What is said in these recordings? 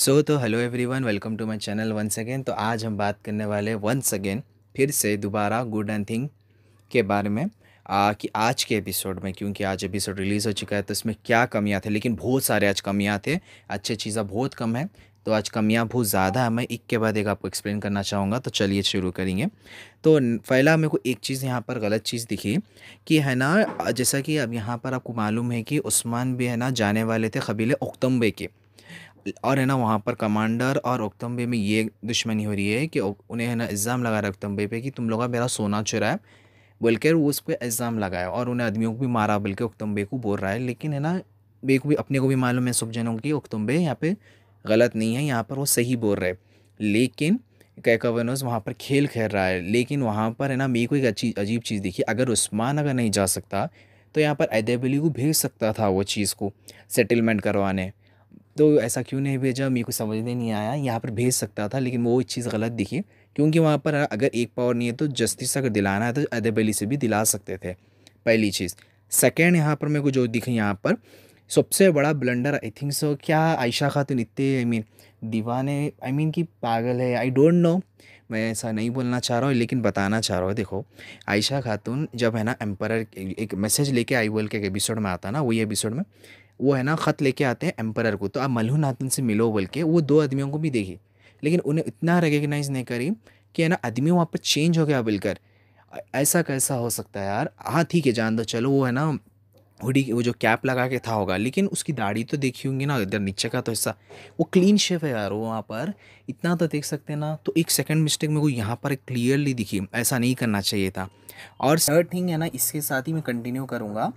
सो तो hello everyone welcome to my channel once again तो आज हम बात करने वाले वंस अगेन फिर से दोबारा गुड एंड थिंग के बारे में आ, कि आज के एपिसोड में क्योंकि आज एपिसोड रिलीज़ हो चुका है तो इसमें क्या कमियाँ थे लेकिन बहुत सारे आज कमियाँ थे अच्छी चीज़ें बहुत कम है तो आज कमियाँ बहुत ज़्यादा है मैं एक के बाद एक आपको एक्सप्लेन करना चाहूँगा तो चलिए शुरू करेंगे तो पहला मेरे को एक चीज़ यहाँ पर गलत चीज़ दिखी कि है ना जैसा कि अब यहाँ पर आपको मालूम है कि उस्मान भी है ना जाने वाले थे कबीले उक्तम्बे के और है ना वहाँ पर कमांडर और ओक्तम्बे में ये दुश्मनी हो रही है कि उन्हें है ना इल्ज़ाम लगा रहा है उक्तम पर पे कि तुम लोग मेरा सोना चुरा है बल्कि वो उस पर इल्ज़ाम लगाया और उन्हें आदमियों को भी मारा बल्कि उक्तम को बोल रहा है लेकिन है ना बे को भी अपने को भी मालूम है सब जनों की ओक्तम्बे यहाँ पर गलत नहीं है यहाँ पर वो सही बोल रहे लेकिन कैकावनोस वहाँ पर खेल खेल रहा है लेकिन वहाँ पर है ना मेरे को एक अच्छी अजीब चीज़ देखी अगर उस्मान अगर नहीं जा सकता तो यहाँ पर एदेबली को भेज सकता था वो चीज़ को सेटलमेंट करवाने तो ऐसा क्यों नहीं भेजा मेरे को समझ में नहीं आया यहाँ पर भेज सकता था लेकिन वो चीज़ गलत दिखी क्योंकि वहाँ पर अगर एक पावर नहीं है तो जस्टिस अगर दिलाना है तो अदब अली से भी दिला सकते थे पहली चीज़ सेकेंड यहाँ पर मेरे को जो दिखी यहाँ पर सबसे बड़ा ब्लंडर आई थिंक सो क्या आयशा खातून इतने आई मीन दीवाने आई मीन कि पागल है आई डोंट नो मैं ऐसा नहीं बोलना चाह रहा हूँ लेकिन बताना चाह रहा हूँ देखो आयशा खातून जब है ना एम्पर एक मैसेज लेके आई वर्ल्ड के एपिसोड में आता ना वही एपिसोड में वो है ना ख़त लेके आते हैं एम्परर को तो आप मल्हू नातन से मिलो बोल के वो दो आदमियों को भी देखी लेकिन उन्हें इतना रिकगनाइज़ नहीं करी कि है ना आदमी वहाँ पर चेंज हो गया बिलकर ऐसा कैसा हो सकता है यार हाँ ठीक है जान दो चलो वो है ना हुडी वो जो कैप लगा के था होगा लेकिन उसकी दाढ़ी तो देखी होंगी ना इधर नीचे का तो हिस्सा वो क्लीन शेप है यार वो वहाँ पर इतना तो देख सकते हैं ना तो एक सेकंड मिस्टेक मेरे को यहाँ पर क्लियरली दिखी ऐसा नहीं करना चाहिए था और थर्ड थिंग है ना इसके साथ ही मैं कंटिन्यू करूँगा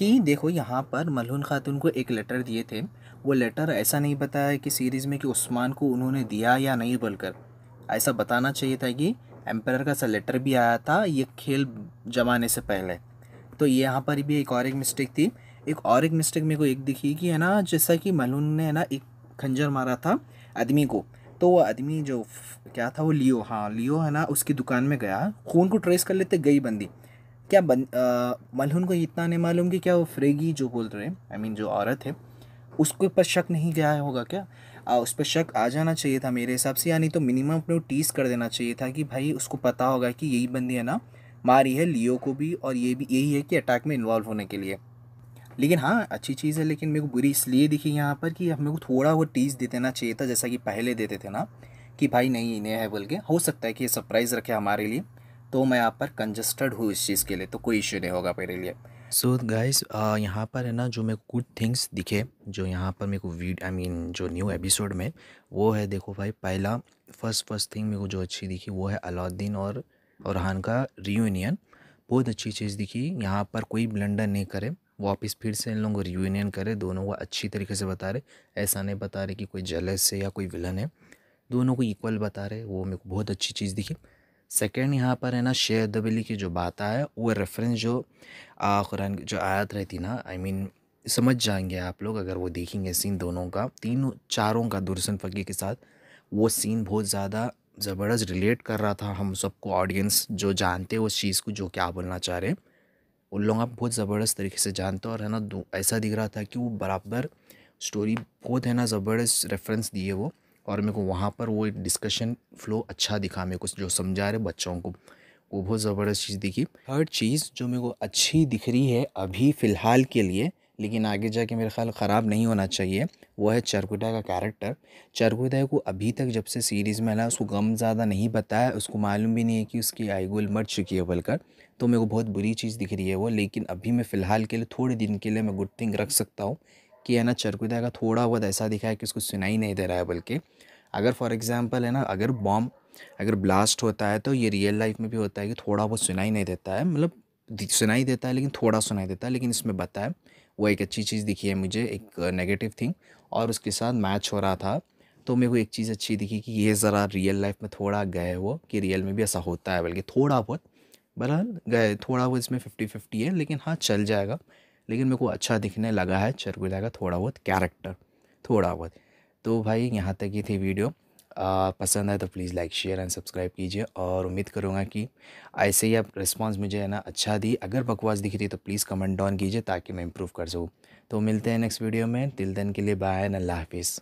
कि देखो यहाँ पर मलहून खातून को एक लेटर दिए थे वो लेटर ऐसा नहीं बताया कि सीरीज़ में कि उस्मान को उन्होंने दिया या नहीं बोलकर ऐसा बताना चाहिए था कि एम्पायर का सा लेटर भी आया था ये खेल जमाने से पहले तो ये यहाँ पर भी एक और एक मिस्टेक थी एक और एक मिस्टेक मेरे को एक दिखी कि है ना जैसा कि मलहून ने है ना एक खंजर मारा था आदमी को तो वो आदमी जो क्या था वो लियो हाँ लियो है ना उसकी दुकान में गया खून को ट्रेस कर लेते गई बंदी क्या बन मलहुन को इतना नहीं मालूम कि क्या वो फ्रेगी जो बोल रहे हैं आई मीन जो औरत है उसके ऊपर शक नहीं गया होगा क्या आ, उस पर शक आ जाना चाहिए था मेरे हिसाब से यानी तो मिनिमम अपने टीस कर देना चाहिए था कि भाई उसको पता होगा कि यही बंदी है ना मारी है लियो को भी और ये भी यही है कि अटैक में इन्वॉल्व होने के लिए लेकिन हाँ अच्छी चीज़ है लेकिन मेरे को बुरी इसलिए दिखी यहाँ पर कि हमें को थोड़ा वो टीज दे देना चाहिए था जैसा कि पहले देते थे ना कि भाई नहीं इन्हें है बोल के हो सकता है कि ये सरप्राइज़ रखे हमारे लिए तो मैं यहाँ पर कंजस्टेड हूँ इस चीज़ के लिए तो कोई इश्यू नहीं होगा मेरे लिए सो so गाइस यहाँ पर है ना जो मेरे को गुड थिंग्स दिखे जो यहाँ पर मेरे को वीड आई मीन जो न्यू एपिसोड में वो है देखो भाई पहला फर्स्ट फर्स्ट थिंग मेरे को जो अच्छी दिखी वो है अलाउद्दीन और रहान का रीयूनियन बहुत अच्छी चीज़ दिखी यहाँ पर कोई ब्लंडर नहीं करे वापस फिर से इन लोगों को रियूनियन करे दोनों को अच्छी तरीके से बता रहे ऐसा नहीं बता रहे कि कोई जलस है या कोई विलन है दोनों को इक्वल बता रहे वो मेरे को बहुत अच्छी चीज़ दिखी सेकेंड यहाँ पर है ना शेर दबली की जो बात आए वो रेफरेंस जो कुरान की जो आयत रहती ना आई I मीन mean, समझ जाएंगे आप लोग अगर वो देखेंगे सीन दोनों का तीनों चारों का दुरसन फकी के साथ वो सीन बहुत ज़्यादा ज़बरदस्त रिलेट कर रहा था हम सबको ऑडियंस जो जानते हैं उस चीज़ को जो क्या बोलना चाह रहे हैं उन लोग आप बहुत ज़बरदस्त तरीके से जानते और है ना ऐसा दिख रहा था कि वो बराबर स्टोरी बहुत है ना ज़बरदस्त रेफरेंस दिए वो और मेरे को वहाँ पर वो डिस्कशन फ्लो अच्छा दिखा मेरे को जो समझा रहे बच्चों को वो बहुत ज़बरदस्त चीज़ दिखी हर चीज़ जो मेरे को अच्छी दिख रही है अभी फ़िलहाल के लिए लेकिन आगे जाके मेरे ख्याल ख़राब नहीं होना चाहिए वो है चरकुटा का कैरेक्टर चरकुटा को अभी तक जब से सीरीज़ में आया उसको गम ज़्यादा नहीं बताया उसको मालूम भी नहीं है कि उसकी आई गोल मर चुकी है बोलकर तो मेरे को बहुत बुरी चीज़ दिख रही है वो लेकिन अभी मैं फ़िलहाल के लिए थोड़े दिन के लिए मैं गुड थिंग रख सकता हूँ कि है ना चरकुदा का थोड़ा बहुत ऐसा दिखा है कि उसको सुनाई नहीं दे रहा है बल्कि अगर फॉर एग्ज़ाम्पल है ना अगर बॉम्ब अगर ब्लास्ट होता है तो ये रियल लाइफ में भी होता है कि थोड़ा बहुत सुनाई नहीं देता है मतलब सुनाई देता है लेकिन थोड़ा सुनाई देता है लेकिन इसमें बताया वो एक अच्छी चीज़ दिखी है मुझे एक नेगेटिव थिंग और उसके साथ मैच हो रहा था तो मेरे को एक चीज़ अच्छी दिखी कि ये ज़रा रियल लाइफ में थोड़ा गए वो कि रियल में भी ऐसा होता है बल्कि थोड़ा बहुत बहरहाल गए थोड़ा बहुत इसमें फिफ्टी फिफ्टी है लेकिन हाँ चल जाएगा लेकिन मेरे को अच्छा दिखने लगा है चरगुला का थोड़ा बहुत कैरेक्टर थोड़ा बहुत तो भाई यहाँ तक ये थी वीडियो आ, पसंद आए तो please like share and subscribe कीजिए और उम्मीद करूँगा कि ऐसे ही आप रिस्पॉन्स मुझे है ना अच्छा दी अगर बकवास दिख रही तो प्लीज़ कमेंट डाउन कीजिए ताकि मैं इम्प्रूव कर सकूँ तो मिलते हैं नेक्स्ट वीडियो में तिल दिन के लिए बाय एंड अल्लाह हाफिज़